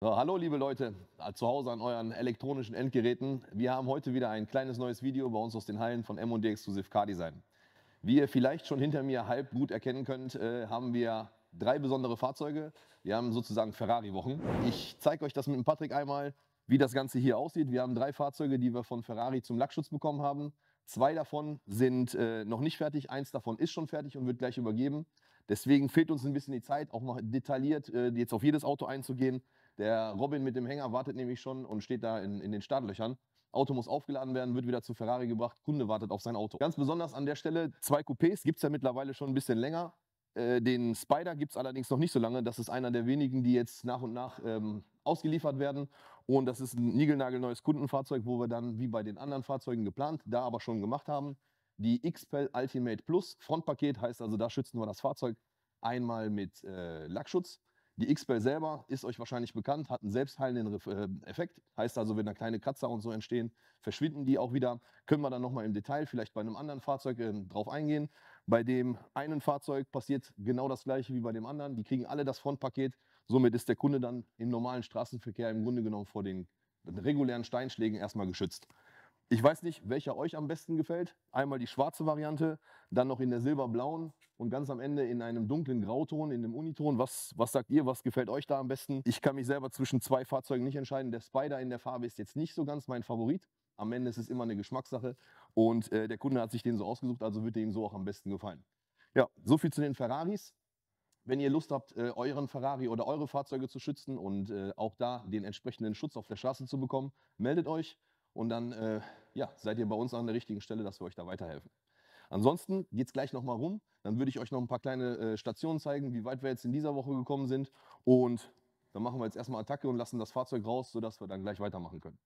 So, hallo liebe Leute, zu Hause an euren elektronischen Endgeräten. Wir haben heute wieder ein kleines neues Video bei uns aus den Hallen von M&D Exclusive Car Design. Wie ihr vielleicht schon hinter mir halb gut erkennen könnt, äh, haben wir drei besondere Fahrzeuge. Wir haben sozusagen Ferrari-Wochen. Ich zeige euch das mit dem Patrick einmal, wie das Ganze hier aussieht. Wir haben drei Fahrzeuge, die wir von Ferrari zum Lackschutz bekommen haben. Zwei davon sind äh, noch nicht fertig, eins davon ist schon fertig und wird gleich übergeben. Deswegen fehlt uns ein bisschen die Zeit, auch noch detailliert äh, jetzt auf jedes Auto einzugehen. Der Robin mit dem Hänger wartet nämlich schon und steht da in, in den Startlöchern. Auto muss aufgeladen werden, wird wieder zu Ferrari gebracht, Kunde wartet auf sein Auto. Ganz besonders an der Stelle, zwei Coupés gibt es ja mittlerweile schon ein bisschen länger. Äh, den Spider gibt es allerdings noch nicht so lange. Das ist einer der wenigen, die jetzt nach und nach ähm, ausgeliefert werden. Und das ist ein niegelnagelneues Kundenfahrzeug, wo wir dann wie bei den anderen Fahrzeugen geplant, da aber schon gemacht haben, die XPEL Ultimate Plus Frontpaket heißt also, da schützen wir das Fahrzeug einmal mit äh, Lackschutz. Die XPEL selber ist euch wahrscheinlich bekannt, hat einen selbstheilenden äh, Effekt. Heißt also, wenn da kleine Kratzer und so entstehen, verschwinden die auch wieder. Können wir dann nochmal im Detail vielleicht bei einem anderen Fahrzeug äh, drauf eingehen. Bei dem einen Fahrzeug passiert genau das gleiche wie bei dem anderen. Die kriegen alle das Frontpaket. Somit ist der Kunde dann im normalen Straßenverkehr im Grunde genommen vor den regulären Steinschlägen erstmal geschützt. Ich weiß nicht, welcher euch am besten gefällt. Einmal die schwarze Variante, dann noch in der silberblauen und ganz am Ende in einem dunklen Grauton, in dem Uniton. Was, was sagt ihr, was gefällt euch da am besten? Ich kann mich selber zwischen zwei Fahrzeugen nicht entscheiden. Der Spider in der Farbe ist jetzt nicht so ganz mein Favorit. Am Ende ist es immer eine Geschmackssache und äh, der Kunde hat sich den so ausgesucht, also wird ihm so auch am besten gefallen. Ja, so viel zu den Ferraris. Wenn ihr Lust habt, äh, euren Ferrari oder eure Fahrzeuge zu schützen und äh, auch da den entsprechenden Schutz auf der Straße zu bekommen, meldet euch. Und dann äh, ja, seid ihr bei uns an der richtigen Stelle, dass wir euch da weiterhelfen. Ansonsten geht es gleich nochmal rum. Dann würde ich euch noch ein paar kleine äh, Stationen zeigen, wie weit wir jetzt in dieser Woche gekommen sind. Und dann machen wir jetzt erstmal Attacke und lassen das Fahrzeug raus, sodass wir dann gleich weitermachen können.